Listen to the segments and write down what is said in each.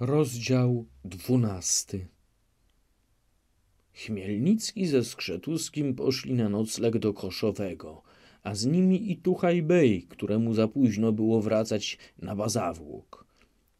Rozdział dwunasty. Chmielnicki ze Skrzetuskim poszli na nocleg do Koszowego, a z nimi i Tuchaj Bej, któremu za późno było wracać na Bazawłok.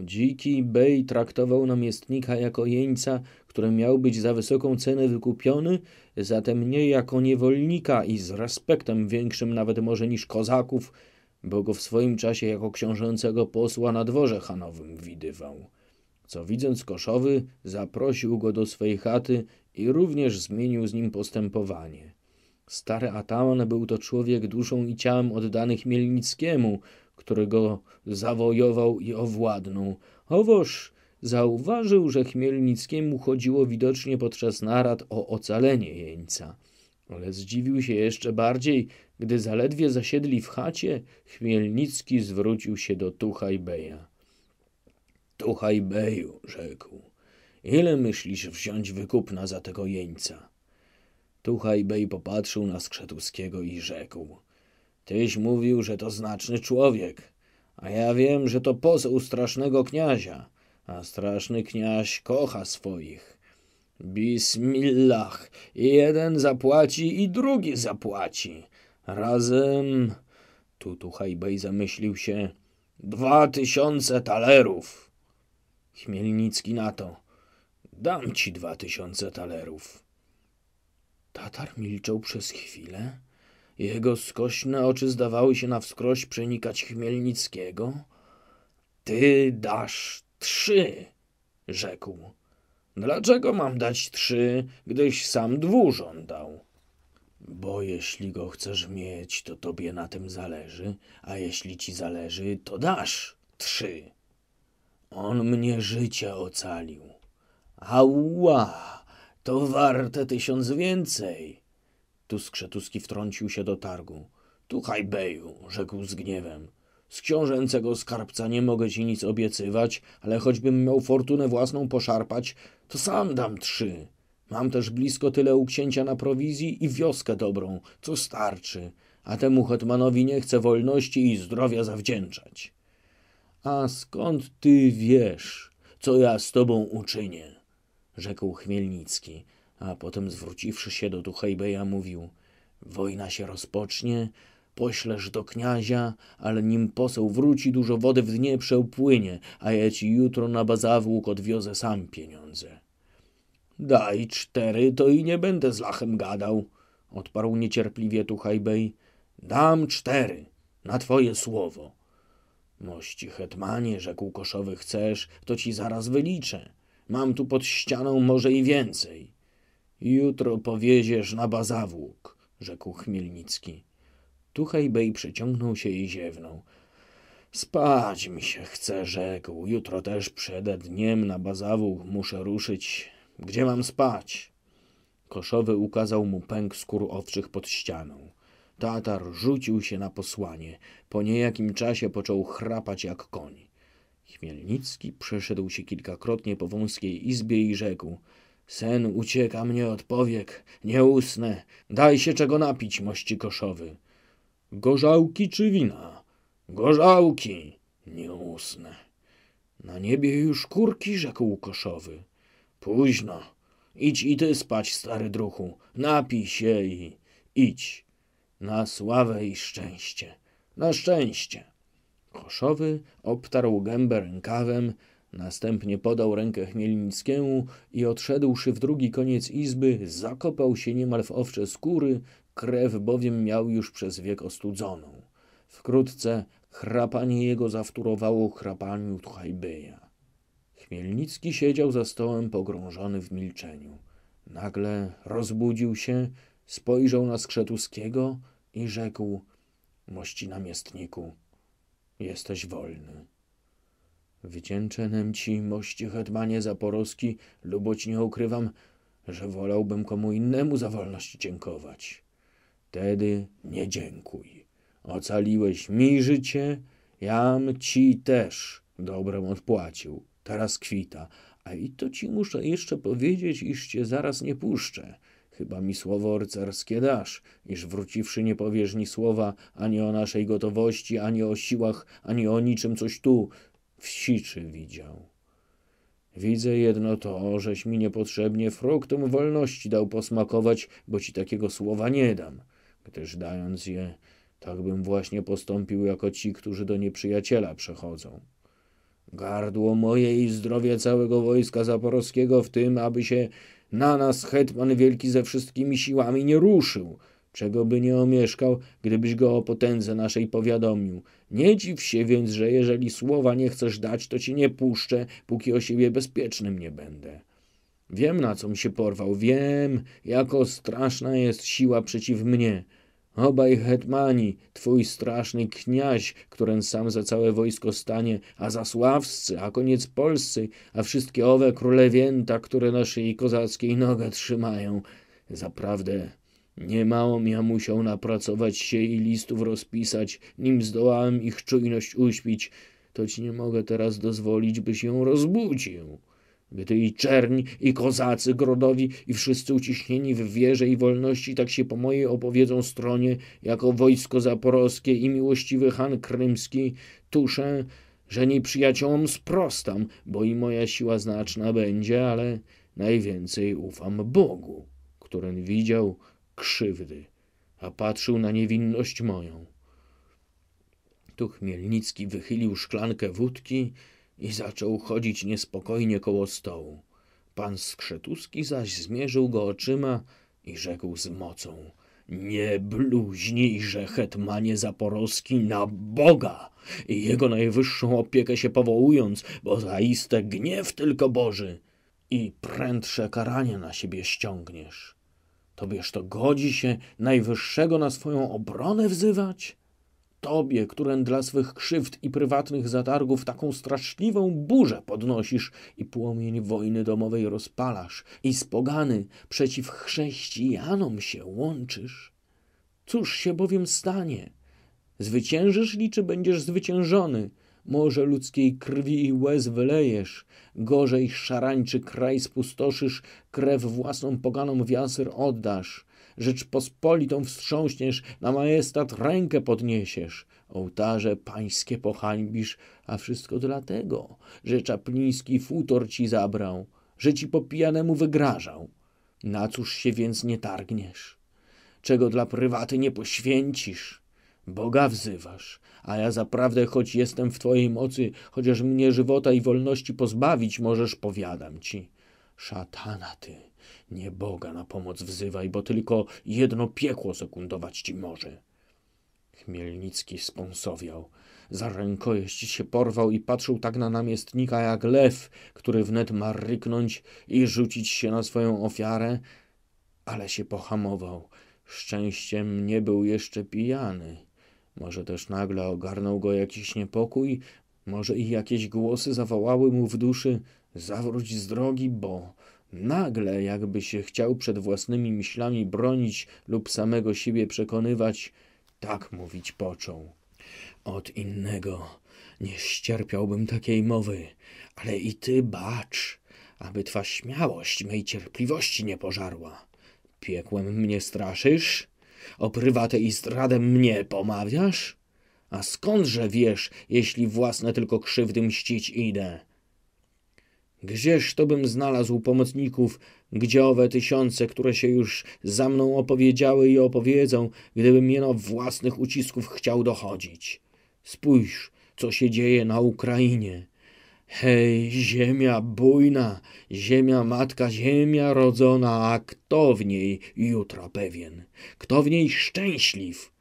Dziki Bej traktował namiestnika jako jeńca, który miał być za wysoką cenę wykupiony, zatem nie jako niewolnika i z respektem większym nawet może niż kozaków, bo go w swoim czasie jako książęcego posła na dworze hanowym widywał co widząc Koszowy, zaprosił go do swej chaty i również zmienił z nim postępowanie. Stary Ataman był to człowiek duszą i ciałem oddany Chmielnickiemu, którego zawojował i owładnął. Owoż zauważył, że Chmielnickiemu chodziło widocznie podczas narad o ocalenie jeńca. Ale zdziwił się jeszcze bardziej, gdy zaledwie zasiedli w chacie, Chmielnicki zwrócił się do Tuchajbeja. Tuchaj beju, rzekł. Ile myślisz wziąć wykupna za tego jeńca? Tuchaj bej popatrzył na Skrzetuskiego i rzekł. Tyś mówił, że to znaczny człowiek, a ja wiem, że to poseł strasznego kniazia, a straszny kniaź kocha swoich. Bismillah, jeden zapłaci i drugi zapłaci. Razem... Tu Tuchaj Bej zamyślił się. Dwa tysiące talerów. Chmielnicki na to. Dam ci dwa tysiące talerów. Tatar milczał przez chwilę. Jego skośne oczy zdawały się na wskroś przenikać Chmielnickiego. Ty dasz trzy, rzekł. Dlaczego mam dać trzy, gdyś sam dwu żądał? Bo jeśli go chcesz mieć, to tobie na tym zależy, a jeśli ci zależy, to dasz trzy. On mnie życie ocalił. Ała! To warte tysiąc więcej! Tu Skrzetuski wtrącił się do targu. Tu hajbeju, rzekł z gniewem. Z książęcego skarbca nie mogę ci nic obiecywać, ale choćbym miał fortunę własną poszarpać, to sam dam trzy. Mam też blisko tyle u księcia na prowizji i wioskę dobrą, co starczy, a temu hetmanowi nie chcę wolności i zdrowia zawdzięczać. A skąd ty wiesz, co ja z tobą uczynię? rzekł Chmielnicki, a potem zwróciwszy się do Tuchejbeja mówił Wojna się rozpocznie, poślesz do kniazia, ale nim poseł wróci, dużo wody w dnie przepłynie, a ja ci jutro na bazawłuk odwiozę sam pieniądze. Daj cztery, to i nie będę z lachem gadał, odparł niecierpliwie Tuchajbej. Dam cztery, na twoje słowo. Mości hetmanie, rzekł Koszowy, chcesz, to ci zaraz wyliczę. Mam tu pod ścianą może i więcej. Jutro powiedziesz na bazawług, rzekł Chmielnicki. Tuchaj Bej przeciągnął się i ziewnął. Spać mi się chce, rzekł. Jutro też przed dniem na bazawług muszę ruszyć. Gdzie mam spać? Koszowy ukazał mu pęk skór owczych pod ścianą. Tatar rzucił się na posłanie. Po niejakim czasie począł chrapać jak koń. Chmielnicki przeszedł się kilkakrotnie po wąskiej izbie i rzekł Sen ucieka mnie od powiek, nie usnę. Daj się czego napić, mości koszowy. Gorzałki czy wina? Gorzałki! Nie usnę. Na niebie już kurki, rzekł koszowy. Późno. Idź i ty spać, stary druchu. Napij się i idź. Na sławę i szczęście. Na szczęście. Koszowy obtarł gębę rękawem, następnie podał rękę Chmielnickiemu i odszedłszy w drugi koniec izby, zakopał się niemal w owcze skóry, krew bowiem miał już przez wiek ostudzoną. Wkrótce chrapanie jego zawtórowało chrapaniu Tchajbeja. Chmielnicki siedział za stołem pogrążony w milczeniu. Nagle rozbudził się, spojrzał na Skrzetuskiego – i rzekł: Mości namiestniku, jesteś wolny. Wdzięczenem ci, mości hetmanie Zaporoski, luboć nie ukrywam, że wolałbym komu innemu za wolność dziękować. Tedy nie dziękuj. Ocaliłeś mi życie, jam ci też dobrem odpłacił. Teraz kwita, a i to ci muszę jeszcze powiedzieć, iż cię zaraz nie puszczę. Chyba mi słowo rycerskie dasz, iż wróciwszy nie powiesz ni słowa ani o naszej gotowości, ani o siłach, ani o niczym coś tu wsiczy widział. Widzę jedno to, żeś mi niepotrzebnie fruktom wolności dał posmakować, bo ci takiego słowa nie dam, gdyż dając je, tak bym właśnie postąpił jako ci, którzy do nieprzyjaciela przechodzą. Gardło moje i zdrowie całego wojska zaporowskiego w tym, aby się na nas hetman wielki ze wszystkimi siłami nie ruszył, czego by nie omieszkał, gdybyś go o potędze naszej powiadomił. Nie dziw się więc, że jeżeli słowa nie chcesz dać, to ci nie puszczę, póki o siebie bezpiecznym nie będę. Wiem, na com się porwał, wiem, jako straszna jest siła przeciw mnie. Obaj hetmani, twój straszny kniaź, którym sam za całe wojsko stanie, a zasławscy, a koniec polscy, a wszystkie owe królewięta, które na szyi kozackiej nogę trzymają. Zaprawdę Niemało ja musiał napracować się i listów rozpisać, nim zdołałem ich czujność uśpić, toć nie mogę teraz dozwolić, byś ją rozbudził gdy i czerń, i kozacy grodowi, i wszyscy uciśnieni w wierze i wolności tak się po mojej opowiedzą stronie, jako wojsko zaporowskie i miłościwy Han Krymski, tuszę, że nie sprostam, bo i moja siła znaczna będzie, ale najwięcej ufam Bogu, który widział krzywdy, a patrzył na niewinność moją. Tu Chmielnicki wychylił szklankę wódki, i zaczął chodzić niespokojnie koło stołu. Pan Skrzetuski zaś zmierzył go oczyma i rzekł z mocą – Nie bluźnijże, hetmanie Zaporowski, na Boga i Jego najwyższą opiekę się powołując, bo zaiste gniew tylko Boży i prędsze karanie na siebie ściągniesz. Tobież to godzi się najwyższego na swoją obronę wzywać? Tobie, którym dla swych krzywd i prywatnych zatargów taką straszliwą burzę podnosisz i płomień wojny domowej rozpalasz i spogany przeciw chrześcijanom się łączysz. Cóż się bowiem stanie? Zwyciężysz li, czy będziesz zwyciężony? Może ludzkiej krwi i łez wylejesz, gorzej szarańczy kraj spustoszysz, krew własną poganą w jasyr oddasz. Rzeczpospolitą wstrząśniesz, na majestat rękę podniesiesz, ołtarze pańskie pohańbisz, a wszystko dlatego, że Czapliński futor ci zabrał, że ci po pijanemu wygrażał. Na cóż się więc nie targniesz? Czego dla prywaty nie poświęcisz? Boga wzywasz, a ja zaprawdę, choć jestem w Twojej mocy, chociaż mnie żywota i wolności pozbawić możesz, powiadam Ci. Szatana Ty! Nie Boga na pomoc wzywaj, bo tylko jedno piekło sekundować ci może. Chmielnicki sponsowiał. Za rękojeść się porwał i patrzył tak na namiestnika jak lew, który wnet ma ryknąć i rzucić się na swoją ofiarę, ale się pohamował. Szczęściem nie był jeszcze pijany. Może też nagle ogarnął go jakiś niepokój, może i jakieś głosy zawołały mu w duszy: Zawróć z drogi, bo Nagle, jakby się chciał przed własnymi myślami bronić lub samego siebie przekonywać, tak mówić począł. Od innego nie ścierpiałbym takiej mowy, ale i ty bacz, aby twa śmiałość mej cierpliwości nie pożarła. Piekłem mnie straszysz? O prywatę i zdradę mnie pomawiasz? A skądże wiesz, jeśli własne tylko krzywdy mścić idę? Gdzież to bym znalazł pomocników, gdzie owe tysiące, które się już za mną opowiedziały i opowiedzą, gdybym jeno własnych ucisków chciał dochodzić? Spójrz, co się dzieje na Ukrainie. Hej, ziemia bujna, ziemia matka, ziemia rodzona, a kto w niej jutra pewien? Kto w niej szczęśliw?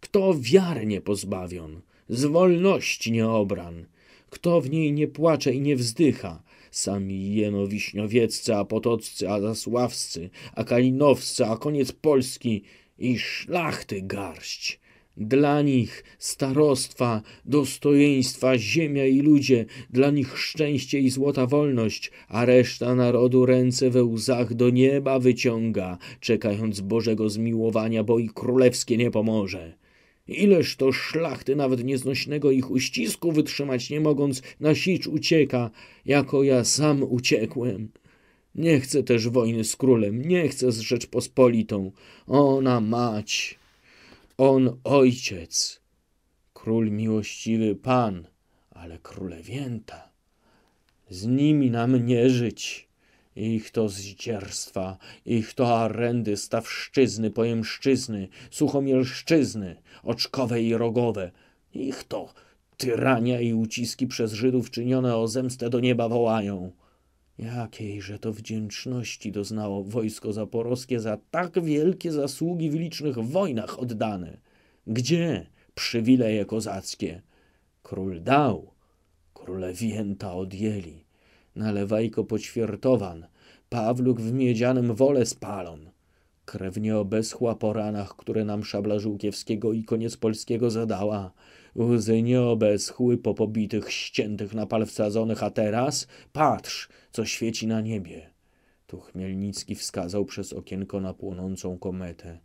Kto wiarnie nie pozbawion? Z wolności nie obran? Kto w niej nie płacze i nie wzdycha? Sami jeno wiśniowieccy, a potoccy, a zasławscy, a kalinowscy, a koniec Polski i szlachty garść. Dla nich starostwa, dostojeństwa, ziemia i ludzie, dla nich szczęście i złota wolność, a reszta narodu ręce we łzach do nieba wyciąga, czekając Bożego zmiłowania, bo i królewskie nie pomoże. Ileż to szlachty nawet nieznośnego ich uścisku wytrzymać nie mogąc, na sicz ucieka, jako ja sam uciekłem. Nie chcę też wojny z królem, nie chcę z Rzeczpospolitą. Ona mać, on ojciec. Król miłościwy pan, ale królewięta. Z nimi nam nie żyć. Ich to zdzierstwa, ich to arendy stawszczyzny, pojemszczyzny, suchomielszczyzny, oczkowe i rogowe. Ich to tyrania i uciski przez Żydów czynione o zemstę do nieba wołają. Jakiejże to wdzięczności doznało wojsko zaporowskie za tak wielkie zasługi w licznych wojnach oddane. Gdzie przywileje kozackie? Król dał, królewięta odjęli nalewajko poćwiertowan, Pawluk w miedzianym wole spalon. Krewnie obeschła po ranach, które nam szabla Żółkiewskiego i koniec polskiego zadała. Łzy nie obeschły po pobitych, ściętych na pal wsadzonych, a teraz patrz, co świeci na niebie. Tu Chmielnicki wskazał przez okienko na płonącą kometę.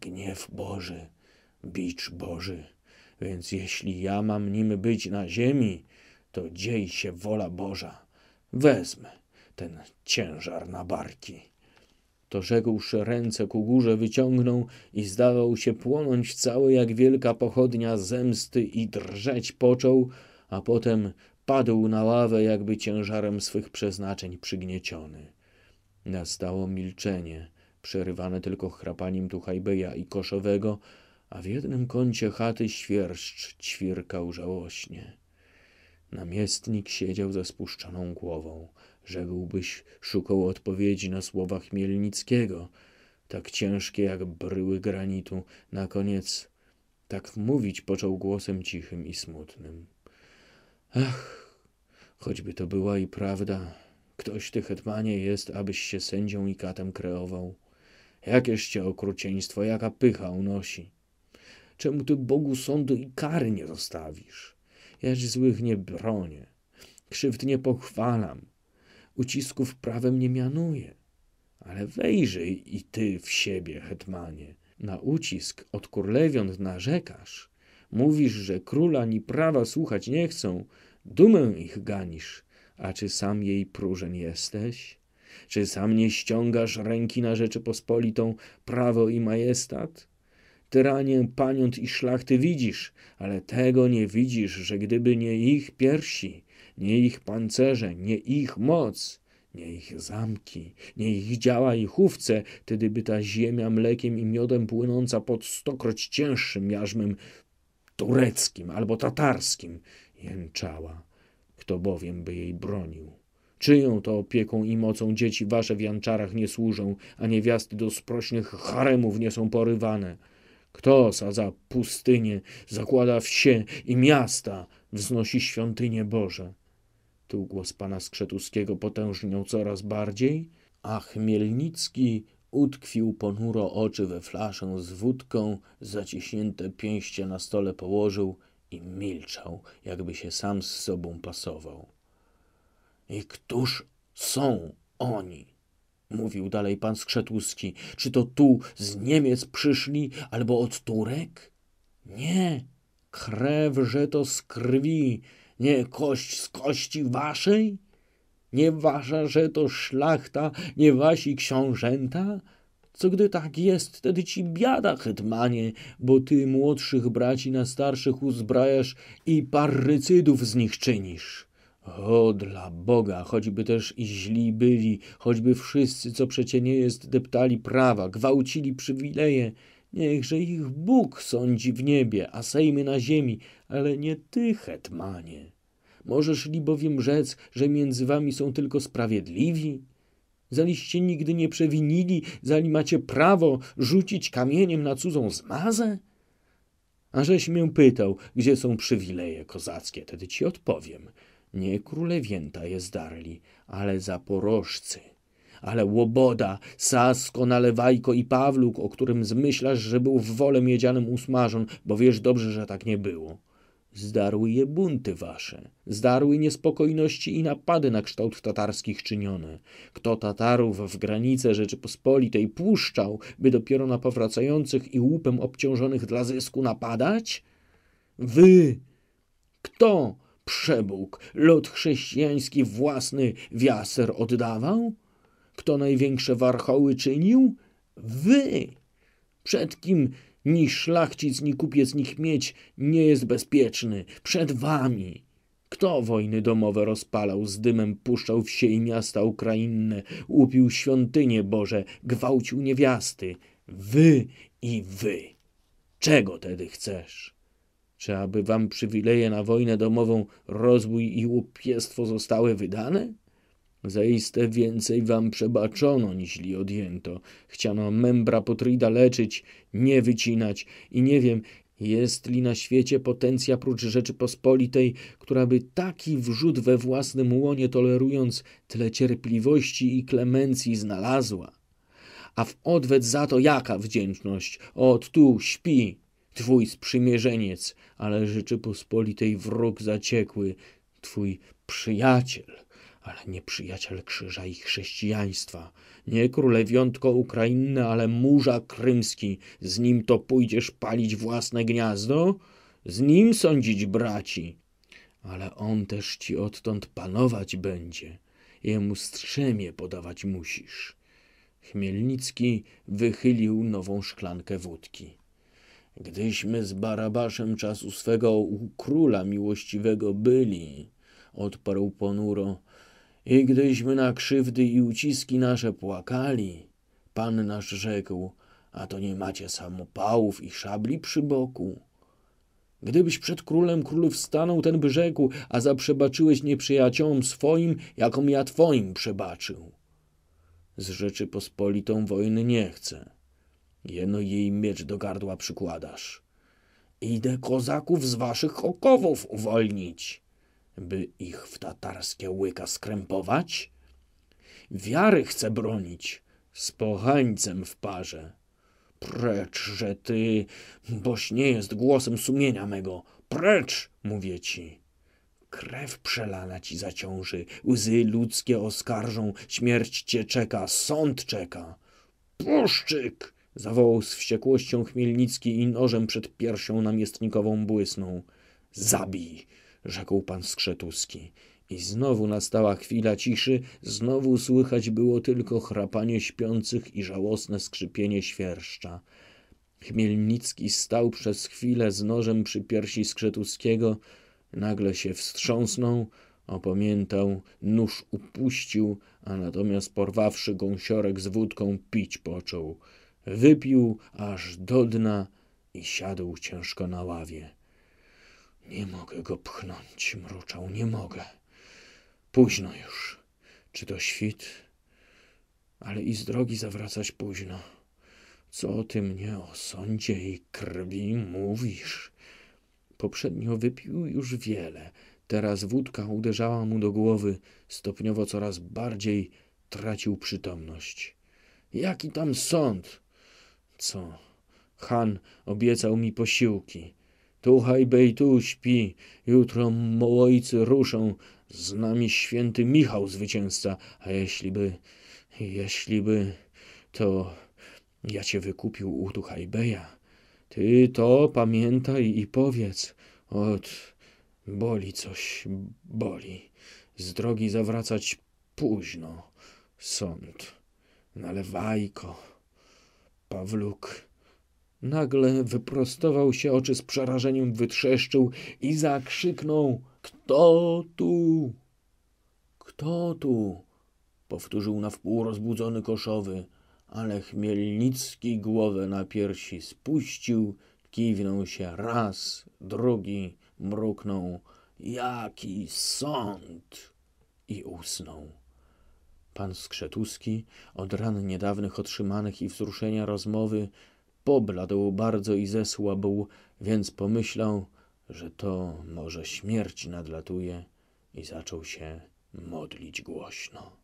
Gniew Boży, bicz Boży. Więc jeśli ja mam nim być na ziemi, to dziej się wola Boża. Wezmę ten ciężar na barki. To rzekłszy ręce ku górze wyciągnął i zdawał się płonąć cały jak wielka pochodnia zemsty i drżeć począł, a potem padł na ławę jakby ciężarem swych przeznaczeń przygnieciony. Nastało milczenie, przerywane tylko chrapaniem Tuchajbeja i Koszowego, a w jednym kącie chaty świerszcz ćwirkał żałośnie. Namiestnik siedział ze spuszczoną głową. Rzekłbyś, szukał odpowiedzi na słowa Chmielnickiego, tak ciężkie jak bryły granitu. Na koniec tak mówić począł głosem cichym i smutnym. Ach, choćby to była i prawda, ktoś ty hetmanie jest, abyś się sędzią i katem kreował. Jakież cię okrucieństwo, jaka pycha unosi. Czemu ty Bogu sądu i kary nie zostawisz? Lecz złych nie bronię, krzywd nie pochwalam, ucisków prawem nie mianuję. Ale wejrzyj i ty w siebie, hetmanie. Na ucisk od kurlewiąt narzekasz. Mówisz, że króla ni prawa słuchać nie chcą, dumę ich ganisz. A czy sam jej próżen jesteś? Czy sam nie ściągasz ręki na Rzeczypospolitą prawo i majestat? tyranię paniąt i szlachty widzisz, ale tego nie widzisz, że gdyby nie ich piersi, nie ich pancerze, nie ich moc, nie ich zamki, nie ich działa i chówce, tedy by ta ziemia mlekiem i miodem płynąca pod stokroć cięższym jarzmem tureckim albo tatarskim jęczała, kto bowiem by jej bronił. Czyją to opieką i mocą dzieci wasze w janczarach nie służą, a niewiasty do sprośnych haremów nie są porywane. Kto sadza pustynię, zakłada wsie i miasta, wznosi świątynie Boże? Tu głos pana Skrzetuskiego potężniał coraz bardziej, a Chmielnicki utkwił ponuro oczy we flaszę z wódką, zaciśnięte pięście na stole położył i milczał, jakby się sam z sobą pasował. I któż są oni? mówił dalej pan Skrzetuski, czy to tu z Niemiec przyszli, albo od Turek? Nie, krew, że to z krwi, nie kość z kości waszej? Nie wasza, że to szlachta, nie wasi książęta? Co gdy tak jest, wtedy ci biada, hetmanie, bo ty młodszych braci na starszych uzbrajasz i parrycydów z nich czynisz. O, dla Boga, choćby też i źli byli, choćby wszyscy, co przecie nie jest, deptali prawa, gwałcili przywileje, niechże ich Bóg sądzi w niebie, a sejmy na ziemi, ale nie ty, hetmanie. Możesz li bowiem rzec, że między wami są tylko sprawiedliwi? Zaliście nigdy nie przewinili, zali macie prawo rzucić kamieniem na cudzą zmazę? A żeś mię pytał, gdzie są przywileje kozackie, tedy ci odpowiem – nie królewięta je zdarli, ale zaporożcy. Ale Łoboda, Sasko, Nalewajko i Pawluk, o którym zmyślasz, że był w wole miedzianym usmażon, bo wiesz dobrze, że tak nie było. Zdarły je bunty wasze, zdarły niespokojności i napady na kształt tatarskich czynione. Kto Tatarów w granice Rzeczypospolitej puszczał, by dopiero na powracających i łupem obciążonych dla zysku napadać? Wy! Kto przebóg, lud chrześcijański własny wiaser oddawał? Kto największe warchoły czynił? Wy! Przed kim ni szlachcic, ni kupiec, ni mieć nie jest bezpieczny. Przed wami! Kto wojny domowe rozpalał, z dymem puszczał wsie i miasta ukrainne, łupił świątynie Boże, gwałcił niewiasty? Wy i wy! Czego tedy chcesz? Czy aby wam przywileje na wojnę domową, rozbój i łupiestwo zostały wydane? Zaiste więcej wam przebaczono, niźli odjęto. Chciano membra potrida leczyć, nie wycinać i nie wiem, jest li na świecie potencja prócz Rzeczypospolitej, która by taki wrzód we własnym łonie tolerując tyle cierpliwości i klemencji znalazła? A w odwet za to jaka wdzięczność? Od tu śpi, Twój sprzymierzeniec, ale Rzeczypospolitej wróg zaciekły, Twój przyjaciel, ale nie przyjaciel krzyża i chrześcijaństwa. Nie królewiątko Ukrainy, ale murza krymski, z nim to pójdziesz palić własne gniazdo? Z nim sądzić braci. Ale on też ci odtąd panować będzie, jemu strzemie podawać musisz. Chmielnicki wychylił nową szklankę wódki. Gdyśmy z Barabaszem czasu swego u króla miłościwego byli, odparł ponuro, i gdyśmy na krzywdy i uciski nasze płakali, pan nasz rzekł, a to nie macie samopałów i szabli przy boku. Gdybyś przed królem królów stanął, ten by rzekł, a zaprzebaczyłeś nieprzyjaciołom swoim, jakom ja twoim przebaczył. Z Rzeczypospolitą wojny nie chcę. Jeno jej miecz do gardła przykładasz. Idę kozaków z waszych okowów uwolnić, by ich w tatarskie łyka skrępować. Wiary chcę bronić, z pohańcem w parze. Precz, że ty, boś nie jest głosem sumienia mego. Precz, mówię ci. Krew przelana ci zaciąży, łzy ludzkie oskarżą, śmierć cię czeka, sąd czeka. Puszczyk! Zawołał z wściekłością Chmielnicki i nożem przed piersią namiestnikową błysnął. Zabij! rzekł pan Skrzetuski. I znowu nastała chwila ciszy, znowu słychać było tylko chrapanie śpiących i żałosne skrzypienie świerszcza. Chmielnicki stał przez chwilę z nożem przy piersi Skrzetuskiego, nagle się wstrząsnął, opamiętał, nóż upuścił, a natomiast porwawszy gąsiorek z wódką pić począł. Wypił aż do dna i siadł ciężko na ławie. Nie mogę go pchnąć, mruczał, nie mogę. Późno już. Czy to świt? Ale i z drogi zawracać późno. Co ty mnie o sądzie i krwi mówisz? Poprzednio wypił już wiele. Teraz wódka uderzała mu do głowy, stopniowo coraz bardziej tracił przytomność. Jaki tam sąd? Co? Han obiecał mi posiłki. Tu hajbej, tu śpi. Jutro mołojcy ruszą. Z nami święty Michał zwycięzca. A jeśli by... Jeśli by... To... Ja cię wykupił u tu Ty to pamiętaj i powiedz. Ot... Boli coś, boli. Z drogi zawracać późno. Sąd. Nalewajko. Pawluk. Nagle wyprostował się, oczy z przerażeniem wytrzeszczył i zakrzyknął: Kto tu? Kto tu? powtórzył na wpół rozbudzony koszowy, ale Chmielnicki głowę na piersi spuścił, kiwnął się raz, drugi, mruknął: Jaki sąd! i usnął. Pan Skrzetuski od ran niedawnych otrzymanych i wzruszenia rozmowy pobladł bardzo i zesłabł, więc pomyślał, że to może śmierć nadlatuje i zaczął się modlić głośno.